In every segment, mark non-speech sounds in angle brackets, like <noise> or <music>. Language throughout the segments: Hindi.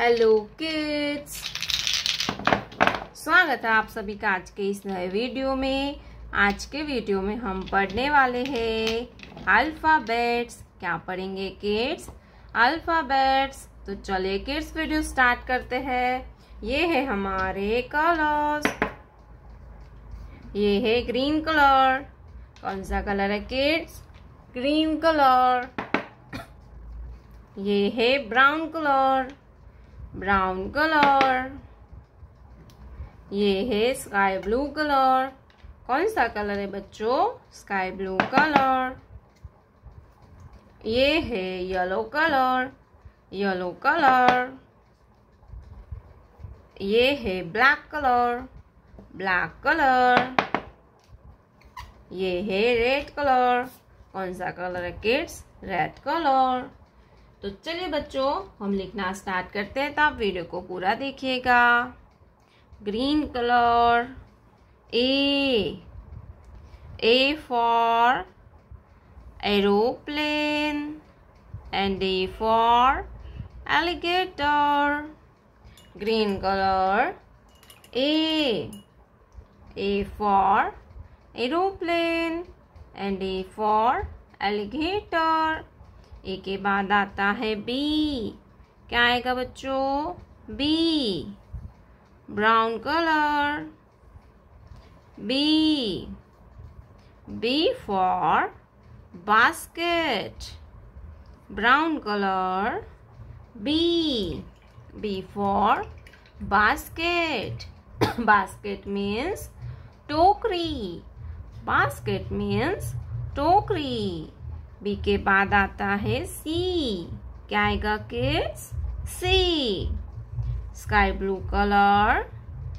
हेलो किड्स स्वागत है आप सभी का आज के इस नए वीडियो में आज के वीडियो में हम पढ़ने वाले हैं अल्फ़ाबेट्स क्या पढ़ेंगे किड्स अल्फ़ाबेट्स तो चलिए किड्स वीडियो स्टार्ट करते हैं ये है हमारे कलर्स ये है ग्रीन कलर कौन सा कलर है किड्स ग्रीन कलर ये है ब्राउन कलर ब्राउन कलर ये है स्काई ब्लू कलर कौन सा कलर है बच्चों स्काई ब्लू कलर ये है येलो कलर येलो कलर ये है ब्लैक कलर ब्लैक कलर ये है रेड कलर कौन सा कलर है किड्स रेड कलर तो चलिए बच्चों हम लिखना स्टार्ट करते हैं तो आप वीडियो को पूरा देखिएगा green colour A A for aeroplane and A for alligator green colour A A for aeroplane and A for alligator A के बाद आता है बी क्या आएगा बच्चों B brown colour B B for basket brown colour B B for basket basket means टोकरी बास्केट मीन्स टोकरी बी के बाद आता है सी क्या आएगा kids C sky blue colour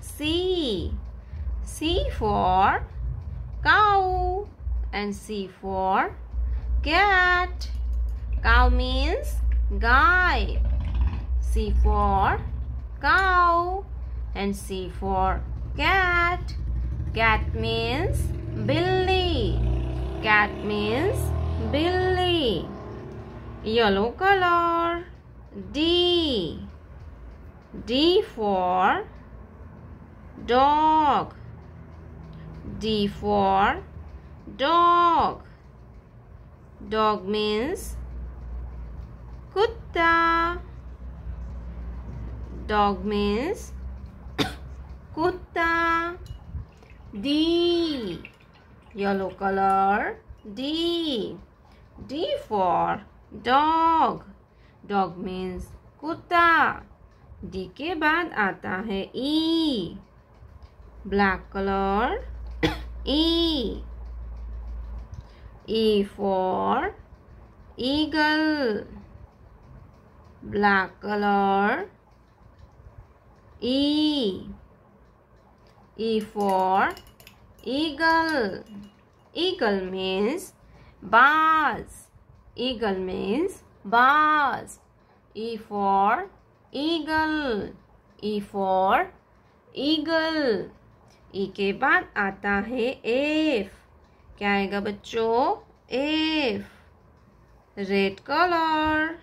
C C for cow and C for cat cow means गाय C for cow and C for cat cat means बिल्ली cat means Billy. Yellow color. D. D for dog. D for dog. Dog means kutta. Dog means <coughs> kutta. D. Yellow color. D. D for dog. Dog means कुत्ता. D के बाद आता है E. Black color E. E for eagle. Black color E. E for eagle. Eagle means बाज eagle means buzz E for eagle E for eagle E के बाद आता है एफ क्या आएगा बच्चों F red colour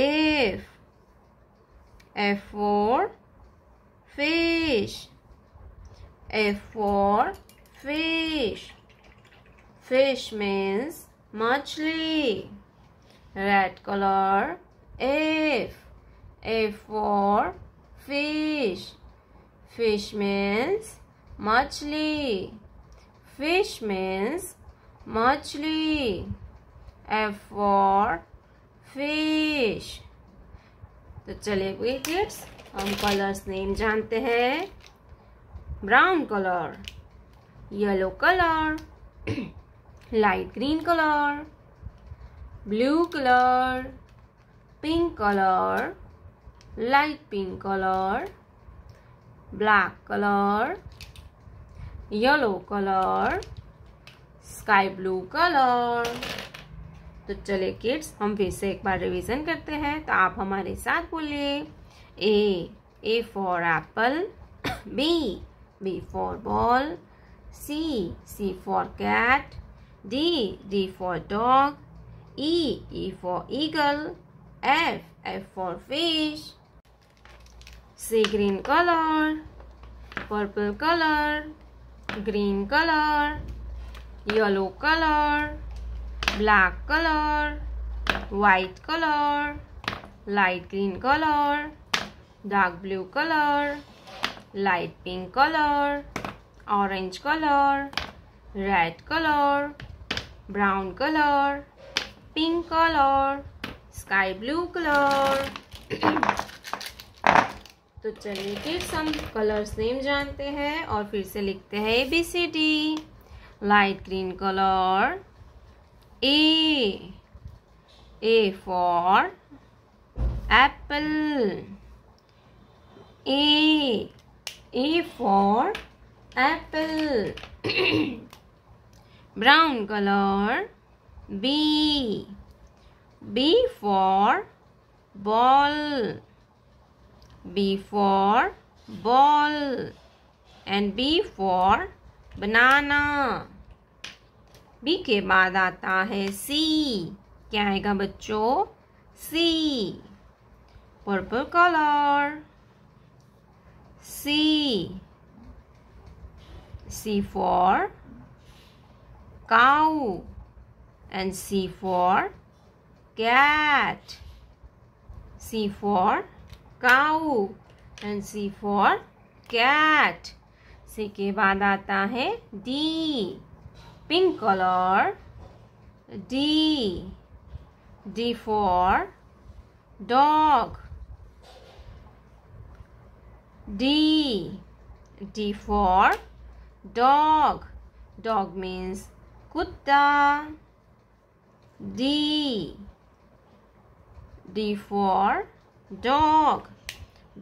F F for fish F for fish Fish means machli. Red color F. F for fish. Fish means machli. Fish means machli. F for fish. तो चलिए वे किड्स हम कलर्स नेम जानते हैं brown colour yellow colour light green color blue color pink color light pink color black color yellow color sky blue colour तो चले किड्स हम फिर से एक बार रिवीजन करते हैं तो आप हमारे साथ बोलिए A A for apple B B for ball C C for cat D. D for dog. E. E for eagle. F. F for fish. C green color. Purple color. Green color. Yellow color. Black color. White color. Light green color. Dark blue color. Light pink color. Orange color. Red color brown colour pink colour sky blue colour तो चलिए फिर सम कलर्स नेम जानते हैं और फिर से लिखते हैं A B C D light green colour A A for apple A A for apple brown color B B for ball B for ball and B for banana B ke baad aata hai C kya aayega bachcho C purple color C C for cow and C for cat C for cow and C for cat C ke baad aata hai D pink color D D for dog D D for dog dog means कुत्ता D D for dog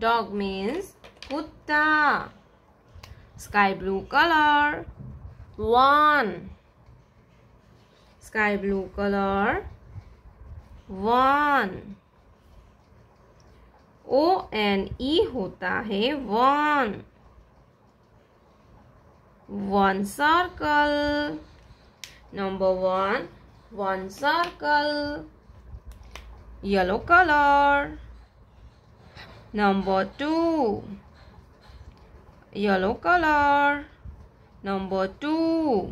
dog means कुत्ता sky blue color one sky blue color one o n e होता है one one circle Number 1 one circle, yellow color. Number 2 yellow color. Number 2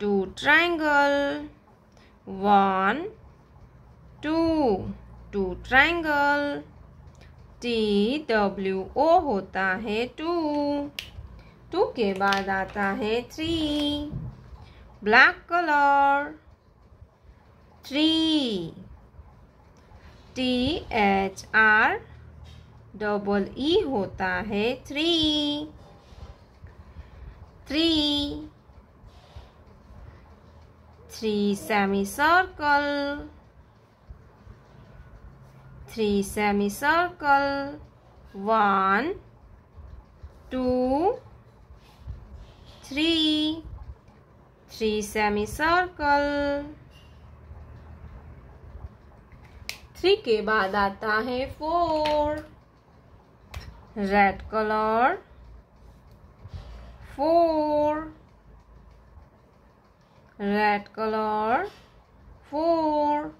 two triangle. One, two, two triangle. T W O होता है टू टू के बाद आता है three black color tree T H R double E होता है three three three semicircle three semicircle one two three three semicircle three के बाद आता है four red colour four red colour four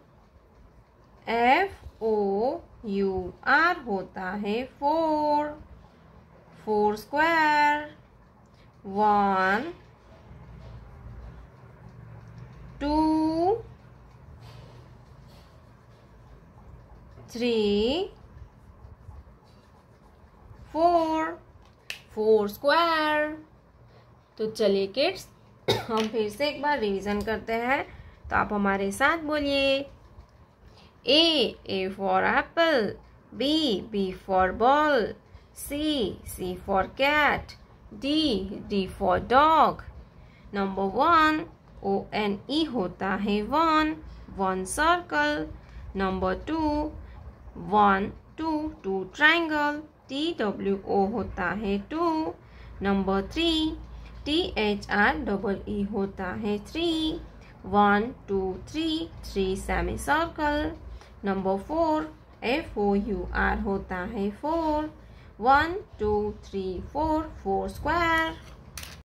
F O U R होता है four four square one two three four four square तो चलिए किड्स हम फिर से एक बार रिवीजन करते हैं तो आप हमारे साथ बोलिए A A for apple B B for ball C C for cat D D for dog number one O N E होता है one one circle number two one two two triangle T W O होता है two number three T H R double E होता है three one two three three semicircle number four F O U R होता है four one two three four four square